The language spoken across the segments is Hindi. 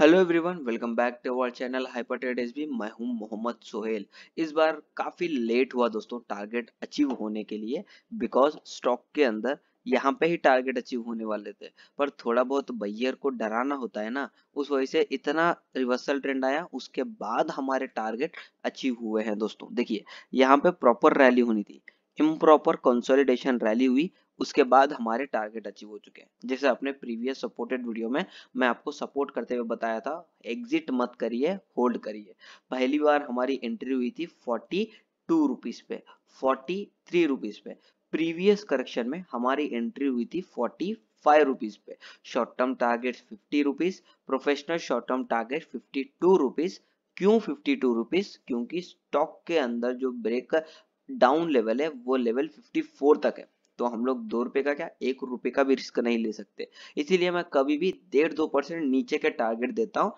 hello everyone welcome back to our channel हाइपरटेड एस बी मैं हूं मोहम्मद सोहेल इस बार काफ़ी लेट हुआ दोस्तों टारगेट अचीव होने के लिए बिकॉज स्टॉक के अंदर यहाँ पे ही टारगेट अचीव होने वाले थे पर थोड़ा बहुत बैयर को डराना होता है ना उस वजह से इतना रिवर्सल ट्रेंड आया उसके बाद हमारे टारगेट अचीव हुए हैं दोस्तों देखिए यहाँ पे प्रॉपर रैली होनी थी इम्प्रॉपर कंसोलिडेशन रैली हुई उसके बाद हमारे टारगेट अचीव हो चुके हैं जैसे अपने प्रीवियस सपोर्टेड वीडियो में मैं आपको सपोर्ट करते हुए बताया था एग्जिट मत करिए होल्ड करिए पहली बार हमारी एंट्री हुई थी फोर्टी टू रुपीज पे फोर्टी थ्री रुपीज पे प्रीवियस करेक्शन में हमारी एंट्री हुई थी फोर्टी फाइव रुपीज पे short term target fifty rupees professional short term target fifty two rupees क्यों फिफ्टी टू रुपीज क्योंकि स्टॉक के अंदर जो ब्रेक डाउन लेवल है वो लेवल फिफ्टी फोर तक है तो हम लोग दो रुपए का क्या एक रुपए का भी रिस्क नहीं ले सकते इसीलिए मैं कभी भी डेढ़ दो परसेंट नीचे के टारगेट देता हूँ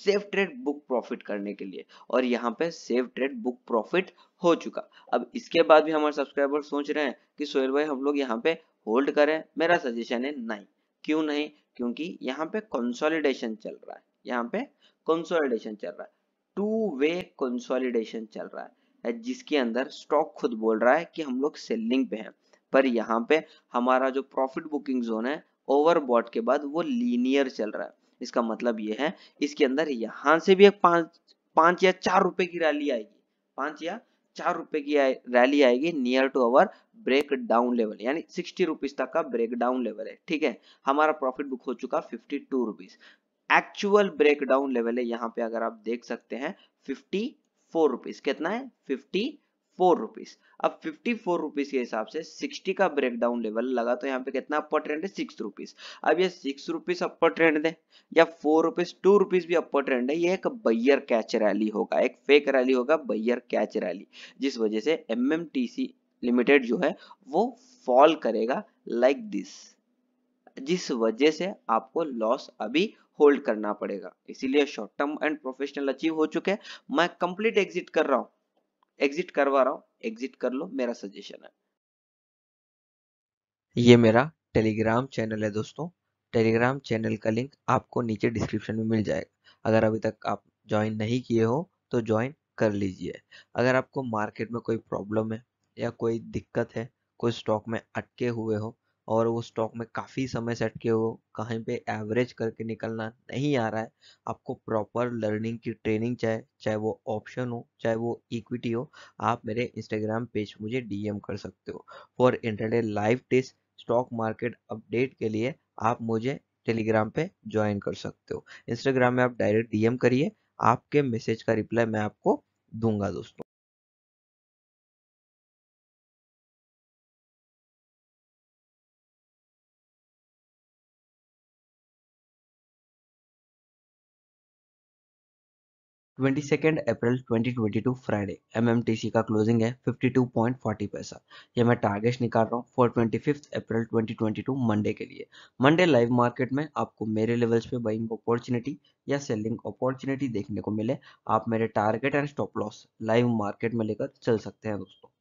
सेफ ट्रेड बुक प्रॉफिट करने के लिए और यहाँ पे सेफ ट्रेड बुक प्रॉफिट हो चुका अब इसके बाद भी हमारे सब्सक्राइबर सोच रहे हैं कि सोहेल भाई हम लोग यहाँ पे होल्ड करें मेरा सजेशन है नहीं क्यों नहीं क्योंकि यहाँ पे कंसोलिडेशन चल रहा है यहाँ पे कंसोलिडेशन चल रहा है टू वे कंसोलिडेशन चल रहा है जिसके अंदर स्टॉक खुद बोल रहा है कि हम लोग सेलिंग पे हैं पर यहाँ पे हमारा जो प्रॉफिट बुकिंग जोन है ओवरबॉट के बाद वो लीनियर चल रहा है इसका मतलब ये है इसके अंदर यहाँ से भी एक पांच पांच या चार रुपए की रैली आएगी पांच या चार रुपए की रैली आएगी near to our break down level यानी सिक्सटी रुपीज तक का ब्रेक डाउन लेवल है ठीक है हमारा प्रॉफिट बुक हो चुका fifty two rupees actual break down level है यहाँ पे अगर आप देख सकते हैं फिफ्टी फोर रुपीज कितना है फिफ्टी फोर रुपीज अब फिफ्टी फोर रुपीज के हिसाब से सिक्सटी का ब्रेकडाउन लेवल लगा तो यहाँ पे कितना अपर ट्रेंड है सिक्स रुपीज अब ये सिक्स रुपीज अपर ट्रेंड है या फोर रुपीज टू रुपीज भी अपर ट्रेंड है ये एक बैयर कैच रैली होगा एक फेक रैली होगा बैयर कैच रैली जिस वजह से एम लिमिटेड जो है वो फॉल करेगा लाइक दिस जिस वजह से आपको लॉस अभी होल्ड करना पड़ेगा इसीलिए short term and professional achieve हो चुके हैं मैं कंप्लीट एग्जिट कर रहा हूं एग्जिट करवा रहा हूँ एग्जिट कर लो मेरा सजेशन है ये मेरा टेलीग्राम चैनल है दोस्तों टेलीग्राम चैनल का लिंक आपको नीचे डिस्क्रिप्शन में मिल जाएगा अगर अभी तक आप ज्वाइन नहीं किए हो तो ज्वाइन कर लीजिए अगर आपको मार्केट में कोई प्रॉब्लम है या कोई दिक्कत है कोई स्टॉक में अटके हुए हो और वो स्टॉक में काफ़ी समय सेट के हो कहीं पे एवरेज करके निकलना नहीं आ रहा है आपको प्रॉपर लर्निंग की ट्रेनिंग चाहे चाहे वो ऑप्शन हो चाहे वो इक्विटी हो आप मेरे इंस्टाग्राम पेज मुझे डीएम कर सकते हो for intraday live test stock market update के लिए आप मुझे टेलीग्राम पे ज्वाइन कर सकते हो इंस्टाग्राम में आप डायरेक्ट डीएम करिए आपके मैसेज का रिप्लाई मैं आपको दूंगा दोस्तों 22 अप्रैल 2022 फ्राइडे एमएमटीसी का क्लोजिंग है 52.40 पैसा ये मैं टारगेट निकाल रहा हूँ फॉर ट्वेंटी अप्रैल 2022 मंडे के लिए मंडे लाइव मार्केट में आपको मेरे लेवल्स पे बाइंग अपॉर्चुनिटी या सेलिंग अपॉर्चुनिटी देखने को मिले आप मेरे target and stop loss live market में लेकर चल सकते हैं दोस्तों